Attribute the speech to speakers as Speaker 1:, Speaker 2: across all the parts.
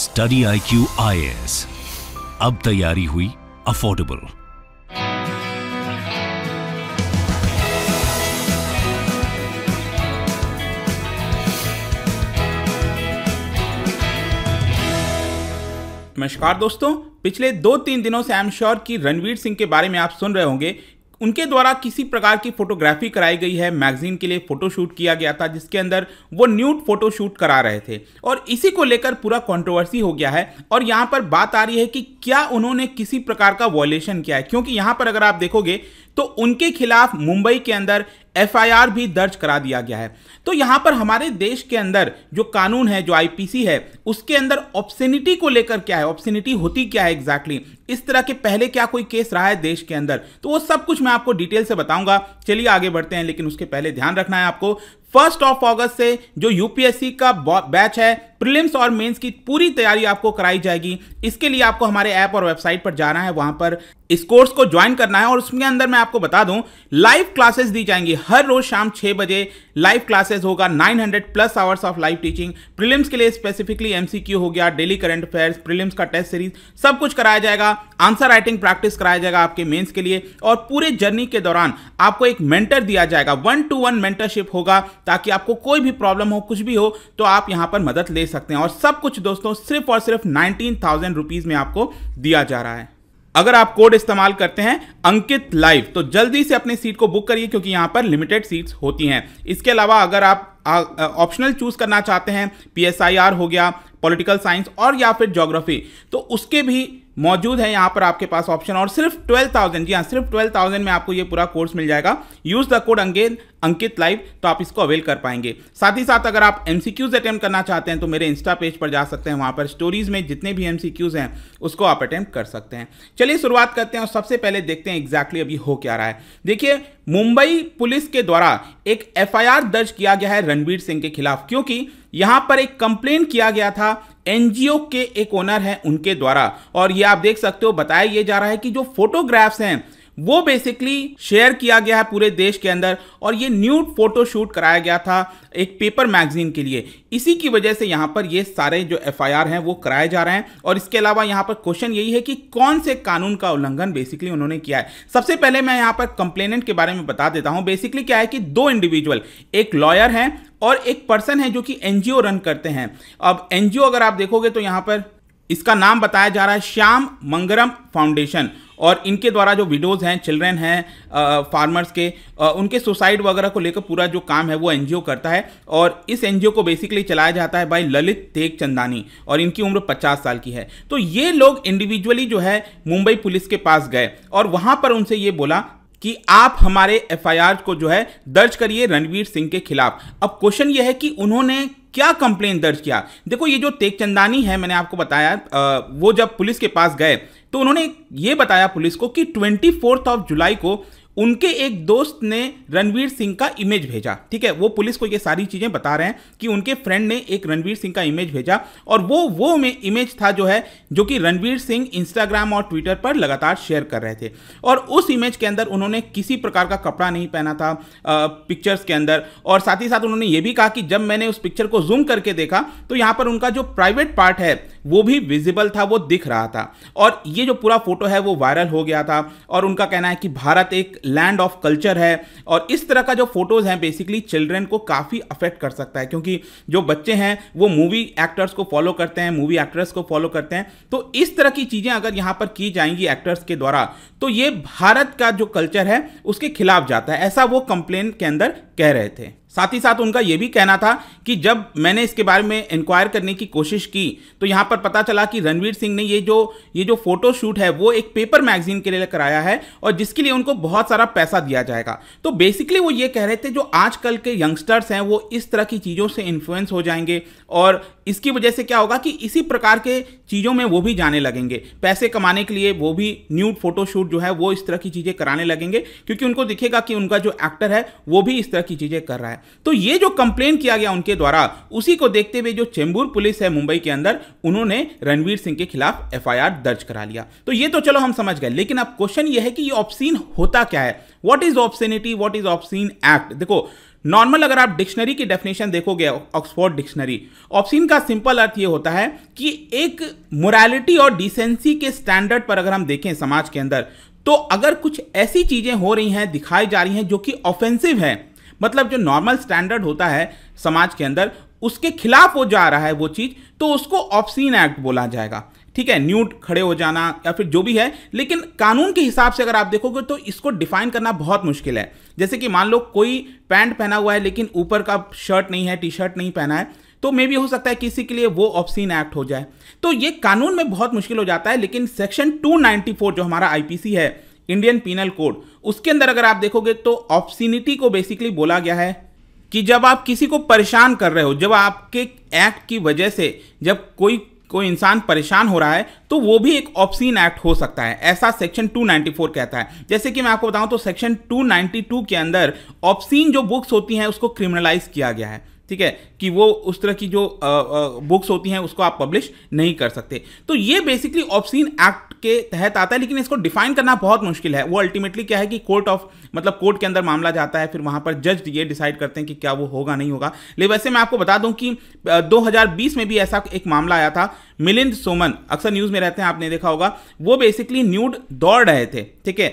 Speaker 1: Study I Q I S अब तैयारी हुई अफोर्डेबल नमस्कार दोस्तों पिछले दो तीन दिनों से आई एम श्योर कि रणवीर सिंह के बारे में आप सुन रहे होंगे उनके द्वारा किसी प्रकार की फोटोग्राफी कराई गई है मैगजीन के लिए फोटोशूट किया गया था जिसके अंदर वो न्यूट फोटोशूट करा रहे थे और इसी को लेकर पूरा कंट्रोवर्सी हो गया है और यहाँ पर बात आ रही है कि क्या उन्होंने किसी प्रकार का वॉयलेशन किया है क्योंकि यहाँ पर अगर आप देखोगे तो उनके खिलाफ मुंबई के अंदर एफआईआर भी दर्ज करा दिया गया है तो यहां पर हमारे देश के अंदर जो कानून है जो आईपीसी है उसके अंदर ऑप्शनिटी को लेकर क्या है ऑप्शनिटी होती क्या है एग्जैक्टली exactly? इस तरह के पहले क्या कोई केस रहा है देश के अंदर तो वो सब कुछ मैं आपको डिटेल से बताऊंगा चलिए आगे बढ़ते हैं लेकिन उसके पहले ध्यान रखना है आपको फर्स्ट ऑफ ऑगस्ट से जो यूपीएससी का बैच है प्रीलिम्स और मेंस की पूरी तैयारी आपको कराई जाएगी इसके लिए आपको हमारे ऐप और वेबसाइट पर जाना है वहां पर इस कोर्स को ज्वाइन करना है और उसके अंदर मैं आपको बता दूं लाइव क्लासेस दी जाएंगी हर रोज शाम छह बजे लाइव क्लासेस होगा 900 plus hours of live teaching prelims के लिए स्पेसिफिकली एमसीक्यू हो गया डेली करंट अफेयर प्रीलिम्स का टेस्ट सीरीज सब कुछ कराया जाएगा आंसर राइटिंग प्रैक्टिस कराया जाएगा आपके मेन्स के लिए और पूरे जर्नी के दौरान आपको एक मेंटर दिया जाएगा वन टू वन मेंटरशिप होगा ताकि आपको कोई भी प्रॉब्लम हो कुछ भी हो तो आप यहां पर मदद ले सकते हैं और सब कुछ दोस्तों सिर्फ और सिर्फ नाइनटीन थाउजेंड रुपीज़ में आपको दिया जा रहा है अगर आप कोड इस्तेमाल करते हैं अंकित लाइव तो जल्दी से अपनी सीट को बुक करिए क्योंकि यहां पर लिमिटेड सीट्स होती हैं इसके अलावा अगर आप ऑप्शनल चूज करना चाहते हैं पी हो गया पॉलिटिकल साइंस और या फिर ज्योग्राफी तो उसके भी मौजूद है यहाँ पर आपके पास ऑप्शन और सिर्फ ट्वेल्व थाउजेंड जी हाँ सिर्फ ट्वेल्व थाउजेंड में आपको ये पूरा कोर्स मिल जाएगा यूज़ द कोड अंगेन अंकित लाइव तो आप इसको अवेल कर पाएंगे साथ ही साथ अगर आप एम सी क्यूज अटेम्प्ट करना चाहते हैं तो मेरे इंस्टा पेज पर जा सकते हैं वहाँ पर स्टोरीज में जितने भी एम सी क्यूज हैं उसको आप अटैम्प्ट कर सकते हैं चलिए शुरुआत करते हैं और सबसे पहले देखते हैं एग्जैक्टली अभी हो क्या रहा है देखिए मुंबई पुलिस के द्वारा एक एफ दर्ज किया गया है रणवीर सिंह के खिलाफ क्योंकि यहाँ पर एक कंप्लेन किया गया था एनजीओ के एक ओनर हैं उनके द्वारा और ये आप देख सकते हो बताया ये जा रहा है कि जो फोटोग्राफ्स हैं वो बेसिकली शेयर किया गया है पूरे देश के अंदर और ये न्यूड फोटो शूट कराया गया था एक पेपर मैगजीन के लिए इसी की वजह से यहाँ पर ये सारे जो एफ हैं वो कराए जा रहे हैं और इसके अलावा यहाँ पर क्वेश्चन यही है कि कौन से कानून का उल्लंघन बेसिकली उन्होंने किया है सबसे पहले मैं यहाँ पर कंप्लेनेंट के बारे में बता देता हूँ बेसिकली क्या है कि दो इंडिविजुअल एक लॉयर हैं और एक पर्सन है जो कि एनजीओ रन करते हैं अब एनजीओ अगर आप देखोगे तो यहाँ पर इसका नाम बताया जा रहा है श्याम मंगरम फाउंडेशन और इनके द्वारा जो विडोज़ हैं चिल्ड्रेन हैं फार्मर्स के आ, उनके सुसाइड वगैरह को लेकर पूरा जो काम है वो एन करता है और इस एन को बेसिकली चलाया जाता है बाई ललित तेग चंदानी और इनकी उम्र पचास साल की है तो ये लोग इंडिविजुअली जो है मुंबई पुलिस के पास गए और वहाँ पर उनसे ये बोला कि आप हमारे एफआईआर को जो है दर्ज करिए रणवीर सिंह के खिलाफ अब क्वेश्चन यह है कि उन्होंने क्या कंप्लेन दर्ज किया देखो ये जो तेग चंदानी है मैंने आपको बताया वो जब पुलिस के पास गए तो उन्होंने ये बताया पुलिस को कि ट्वेंटी ऑफ जुलाई को उनके एक दोस्त ने रणवीर सिंह का इमेज भेजा ठीक है वो पुलिस को ये सारी चीज़ें बता रहे हैं कि उनके फ्रेंड ने एक रणवीर सिंह का इमेज भेजा और वो वो में इमेज था जो है जो कि रणवीर सिंह इंस्टाग्राम और ट्विटर पर लगातार शेयर कर रहे थे और उस इमेज के अंदर उन्होंने किसी प्रकार का कपड़ा नहीं पहना था आ, पिक्चर्स के अंदर और साथ ही साथ उन्होंने ये भी कहा कि जब मैंने उस पिक्चर को जूम करके देखा तो यहाँ पर उनका जो प्राइवेट पार्ट है वो भी विजिबल था वो दिख रहा था और ये जो पूरा फोटो है वो वायरल हो गया था और उनका कहना है कि भारत एक लैंड ऑफ कल्चर है और इस तरह का जो फोटोज हैं बेसिकली चिल्ड्रन को काफ़ी अफेक्ट कर सकता है क्योंकि जो बच्चे हैं वो मूवी एक्टर्स को फॉलो करते हैं मूवी एक्ट्रेस को फॉलो करते हैं तो इस तरह की चीज़ें अगर यहाँ पर की जाएंगी एक्टर्स के द्वारा तो ये भारत का जो कल्चर है उसके खिलाफ जाता है ऐसा वो कंप्लेन के अंदर कह रहे थे साथ ही साथ उनका यह भी कहना था कि जब मैंने इसके बारे में इंक्वायर करने की कोशिश की तो यहाँ पर पता चला कि रणवीर सिंह ने ये जो ये जो फोटो शूट है वो एक पेपर मैगजीन के लिए कराया है और जिसके लिए उनको बहुत सारा पैसा दिया जाएगा तो बेसिकली वो ये कह रहे थे जो आजकल के यंगस्टर्स हैं वो इस तरह की चीज़ों से इन्फ्लुएंस हो जाएंगे और इसकी वजह से क्या होगा कि इसी प्रकार के चीज़ों में वो भी जाने लगेंगे पैसे कमाने के लिए वो भी न्यूड फोटोशूट जो है वो इस तरह की चीज़ें कराने लगेंगे क्योंकि उनको दिखेगा कि उनका जो एक्टर है वो भी इस तरह की चीज़ें कर रहा है तो ये जो कंप्लेन किया गया उनके द्वारा उसी को देखते हुए जो चेंबूर पुलिस है मुंबई के अंदर उन्होंने रणवीर सिंह के खिलाफ एफ दर्ज करा लिया तो ये तो चलो हम समझ गए लेकिन अब क्वेश्चन ये है कि ये ऑप्शीन होता क्या है what is obscenity what is obscene act देखो नॉर्मल अगर आप डिक्शनरी की डेफिनेशन देखोगे ऑक्सफोर्ड डिक्शनरी ऑप्शीन का सिंपल अर्थ ये होता है कि एक मोरालिटी और डिसेंसी के स्टैंडर्ड पर अगर हम देखें समाज के अंदर तो अगर कुछ ऐसी चीज़ें हो रही हैं दिखाई जा रही हैं जो कि ऑफेंसिव है मतलब जो नॉर्मल स्टैंडर्ड होता है समाज के अंदर उसके खिलाफ वो जा रहा है वो चीज़ तो उसको ऑप्शीन एक्ट बोला जाएगा ठीक है न्यूट खड़े हो जाना या फिर जो भी है लेकिन कानून के हिसाब से अगर आप देखोगे तो इसको डिफाइन करना बहुत मुश्किल है जैसे कि मान लो कोई पैंट पहना हुआ है लेकिन ऊपर का शर्ट नहीं है टी शर्ट नहीं पहना है तो मे भी हो सकता है किसी के लिए वो ऑप्शीन एक्ट हो जाए तो ये कानून में बहुत मुश्किल हो जाता है लेकिन सेक्शन 294 जो हमारा आईपीसी है इंडियन पीनल कोड उसके अंदर अगर आप देखोगे तो ऑप्शीनिटी को बेसिकली बोला गया है कि जब आप किसी को परेशान कर रहे हो जब आपके एक्ट की वजह से जब कोई कोई इंसान परेशान हो रहा है तो वो भी एक ऑप्शीन एक्ट हो सकता है ऐसा सेक्शन 294 कहता है जैसे कि मैं आपको बताऊं तो सेक्शन 292 के अंदर ऑप्शीन जो बुक्स होती हैं उसको क्रिमिनलाइज किया गया है ठीक है कि वो उस तरह की जो बुक्स होती हैं उसको आप पब्लिश नहीं कर सकते तो ये बेसिकली ऑप्शीन एक्ट के तहत आता है लेकिन इसको डिफाइन करना बहुत मुश्किल है वो अल्टीमेटली क्या है कि कोर्ट ऑफ मतलब कोर्ट के अंदर मामला जाता है फिर वहाँ पर जज ये डिसाइड करते हैं कि क्या वो होगा नहीं होगा लेकिन वैसे मैं आपको बता दूं कि 2020 में भी ऐसा एक मामला आया था मिलिंद सोमन अक्सर न्यूज़ में रहते हैं आपने देखा होगा वो बेसिकली न्यूड दौड़ रहे थे ठीक है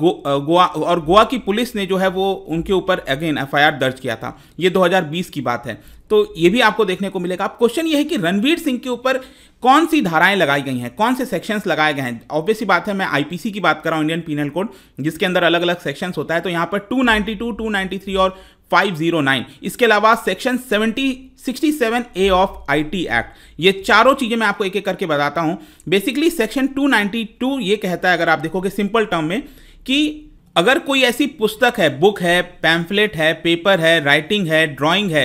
Speaker 1: गोवा और गोवा की पुलिस ने जो है वो उनके ऊपर अगेन एफ दर्ज किया था ये 2020 की बात है तो ये भी आपको देखने को मिलेगा अब क्वेश्चन ये है कि रणवीर सिंह के ऊपर कौन सी धाराएं लगाई गई हैं कौन से सेक्शंस लगाए गए हैं ऑब्वियसली बात है मैं आईपीसी की बात कर रहा हूं इंडियन पीनल कोड जिसके अंदर अलग अलग सेक्शंस होता है तो यहां पर 292, 293 और 509 इसके अलावा section 70 67 A of IT act ये चारों चीज़ें मैं आपको एक एक करके बताता हूं बेसिकली सेक्शन टू ये कहता है अगर आप देखोगे सिंपल टर्म में कि अगर कोई ऐसी पुस्तक है बुक है पैम्फलेट है पेपर है राइटिंग है ड्रॉइंग है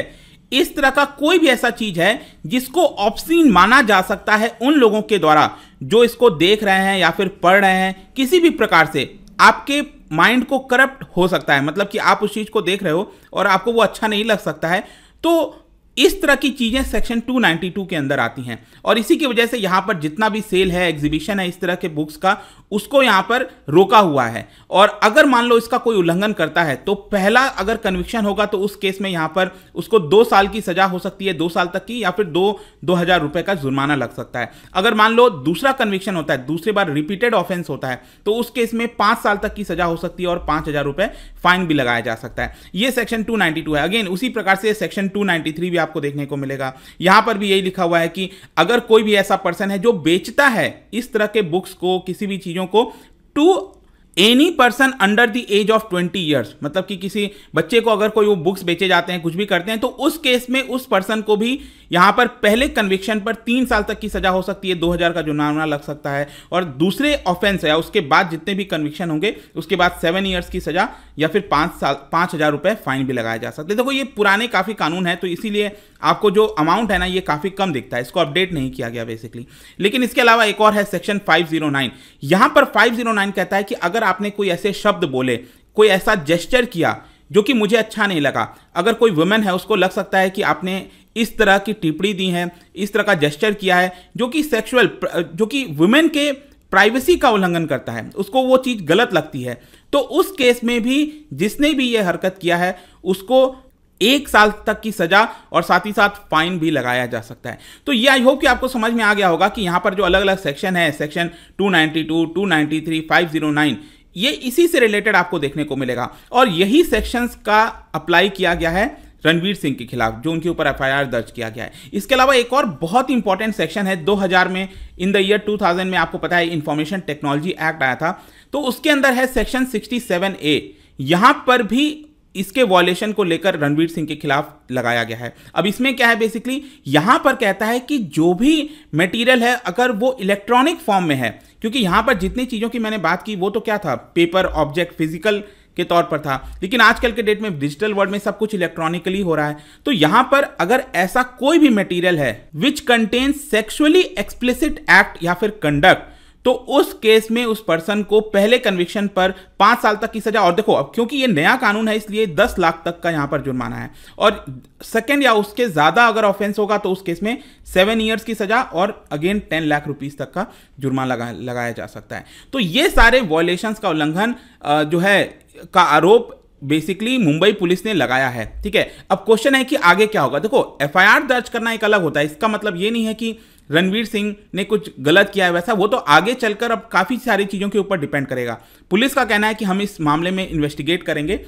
Speaker 1: इस तरह का कोई भी ऐसा चीज है जिसको ऑप्शीन माना जा सकता है उन लोगों के द्वारा जो इसको देख रहे हैं या फिर पढ़ रहे हैं किसी भी प्रकार से आपके माइंड को करप्ट हो सकता है मतलब कि आप उस चीज़ को देख रहे हो और आपको वो अच्छा नहीं लग सकता है तो इस तरह की चीज़ें सेक्शन 292 के अंदर आती हैं और इसी की वजह से यहाँ पर जितना भी सेल है एग्जीबिशन है इस तरह के बुक्स का उसको यहाँ पर रोका हुआ है और अगर मान लो इसका कोई उल्लंघन करता है तो पहला अगर कन्विक्शन होगा तो उस केस में यहाँ पर उसको दो साल की सज़ा हो सकती है दो साल तक की या फिर दो दो हज़ार रुपये का जुर्माना लग सकता है अगर मान लो दूसरा कन्विक्शन होता है दूसरी बार रिपीटेड ऑफेंस होता है तो उस केस में पाँच साल तक की सज़ा हो सकती है और पाँच फाइन भी लगाया जा सकता है ये सेक्शन टू है अगेन उसी प्रकार से सेक्शन टू भी आपको देखने को मिलेगा यहां पर भी यही लिखा हुआ है कि अगर कोई भी ऐसा पर्सन है जो बेचता है इस तरह के बुक्स को किसी भी चीजों को to any person under the age of twenty years मतलब कि किसी बच्चे को अगर कोई वो बुक्स बेचे जाते हैं कुछ भी करते हैं तो उस केस में उस पर्सन को भी यहां पर पहले कन्विक्शन पर तीन साल तक की सजा हो सकती है दो हजार का जुर्माना लग सकता है और दूसरे ऑफेंस है उसके बाद जितने भी कन्विक्शन होंगे उसके बाद सेवन ईयर्स की सजा या फिर पांच साल पांच हजार रुपए फाइन भी लगाया जा सकता है देखो ये पुराने काफ़ी कानून है तो इसीलिए आपको जो अमाउंट है ना ये काफ़ी कम दिखता है इसको अपडेट नहीं किया गया बेसिकली लेकिन इसके अलावा एक और है सेक्शन 509 यहां पर 509 कहता है कि अगर आपने कोई ऐसे शब्द बोले कोई ऐसा जेस्चर किया जो कि मुझे अच्छा नहीं लगा अगर कोई वुमेन है उसको लग सकता है कि आपने इस तरह की टिप्पणी दी है इस तरह का जेस्चर किया है जो कि सेक्सुअल जो कि वुमेन के प्राइवेसी का उल्लंघन करता है उसको वो चीज़ गलत लगती है तो उस केस में भी जिसने भी ये हरकत किया है उसको एक साल तक की सजा और साथ ही साथ फाइन भी लगाया जा सकता है तो ये आई होप कि आपको समझ में आ गया होगा कि यहाँ पर जो अलग अलग सेक्शन है सेक्शन 292, 293, 509 ये इसी से रिलेटेड आपको देखने को मिलेगा और यही सेक्शंस का अप्लाई किया गया है रणवीर सिंह के खिलाफ जो उनके ऊपर एफआईआर दर्ज किया गया है इसके अलावा एक और बहुत इंपॉर्टेंट सेक्शन है 2000 में इन द ईयर 2000 में आपको पता है इंफॉर्मेशन टेक्नोलॉजी एक्ट आया था तो उसके अंदर है सेक्शन 67 ए यहां पर भी इसके वॉलेशन को लेकर रणवीर सिंह के खिलाफ लगाया गया है अब इसमें क्या है बेसिकली यहां पर कहता है कि जो भी मटेरियल है अगर वो इलेक्ट्रॉनिक फॉर्म में है क्योंकि यहां पर जितनी चीजों की मैंने बात की वो तो क्या था पेपर ऑब्जेक्ट फिजिकल के तौर पर था लेकिन आजकल के डेट में डिजिटल वर्ल्ड में सब कुछ इलेक्ट्रॉनिकली हो रहा है तो यहां पर अगर ऐसा कोई भी मटेरियल है which contain sexually explicit act या फिर कंडक्ट तो उस केस में उस पर्सन को पहले कन्विक्शन पर पांच साल तक की सजा और देखो अब क्योंकि ये नया कानून है इसलिए दस लाख तक का यहां पर जुर्माना है और सेकेंड या उसके ज्यादा अगर ऑफेंस होगा तो उस केस में सेवन ईयर्स की सजा और अगेन टेन लाख रुपीज तक का जुर्माना लगा, लगाया जा सकता है तो ये सारे वॉयलेशन का उल्लंघन जो है का आरोप बेसिकली मुंबई पुलिस ने लगाया है ठीक है अब क्वेश्चन है कि आगे क्या होगा देखो एफआईआर दर्ज करना एक अलग होता है इसका मतलब ये नहीं है कि रणवीर सिंह ने कुछ गलत किया है वैसा वो तो आगे चलकर अब काफ़ी सारी चीज़ों के ऊपर डिपेंड करेगा पुलिस का कहना है कि हम इस मामले में इन्वेस्टिगेट करेंगे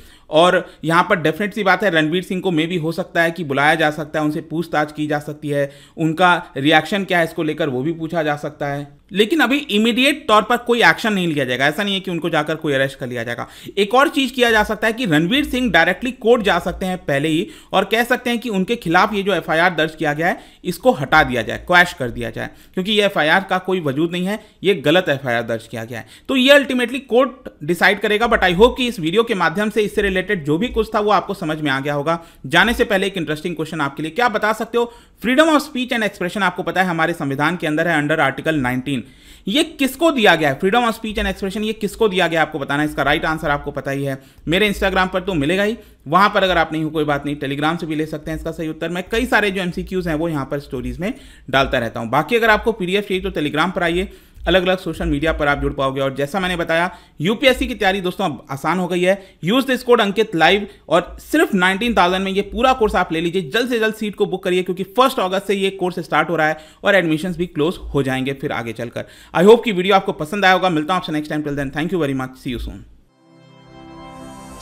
Speaker 1: और यहाँ पर डेफिनेट सी बात है रणवीर सिंह को मे भी हो सकता है कि बुलाया जा सकता है उनसे पूछताछ की जा सकती है उनका रिएक्शन क्या है इसको लेकर वो भी पूछा जा सकता है लेकिन अभी इमीडिएट तौर पर कोई एक्शन नहीं लिया जाएगा ऐसा नहीं है कि उनको जाकर कोई अरेस्ट कर लिया जाएगा एक और चीज किया जा सकता है कि रणवीर सिंह डायरेक्टली कोर्ट जा सकते हैं पहले ही और कह सकते हैं कि उनके खिलाफ ये जो एफआईआर दर्ज किया गया है इसको हटा दिया जाए क्वैश कर दिया जाए क्योंकि ये एफ का कोई वजूद नहीं है ये गलत एफ दर्ज किया गया है तो ये अल्टीमेटली कोर्ट डिसाइड करेगा बट आई होप कि इस वीडियो के माध्यम से इससे रिलेटेड जो भी कुछ था वो आपको समझ में आ गया होगा जाने से पहले एक इंटरेस्टिंग क्वेश्चन आपके लिए क्या बता सकते हो freedom of speech and expression आपको पता है हमारे संविधान के अंदर है अंडर आर्टिकल नाइनटीन 15 ये किसको दिया गया है freedom of speech and expression ये किसको दिया गया आपको बताना है इसका राइट आंसर आपको पता ही है मेरे इंस्टाग्राम पर तो मिलेगा ही वहां पर अगर आप नहीं हो कोई बात नहीं टेलीग्राम से भी ले सकते हैं इसका सही उत्तर मैं कई सारे जो एमसीक्यूज हैं वो यहां पर स्टोरीज में डालता रहता हूं बाकी अगर आपको पीडीएफ चाहिए तो टेलीग्राम पर आइए अलग अलग सोशल मीडिया पर आप जुड़ पाओगे और जैसा मैंने बताया यूपीएससी की तैयारी दोस्तों आसान हो गई है use this code Ankit live और सिर्फ नाइनटीन थाउजेंड में ये पूरा कोर्स आप ले लीजिए जल्द से जल्द सीट को बुक करिए क्योंकि फर्स्ट अगस्त से ये कोर्स स्टार्ट हो रहा है और एडमिशन भी क्लोज हो जाएंगे फिर आगे चलकर आई होप की वीडियो आपको पसंद आया होगा मिलता हूं आपसे next time then thank you very much see you soon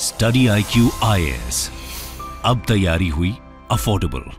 Speaker 1: study I Q अब तैयारी हुई अफोर्डेबल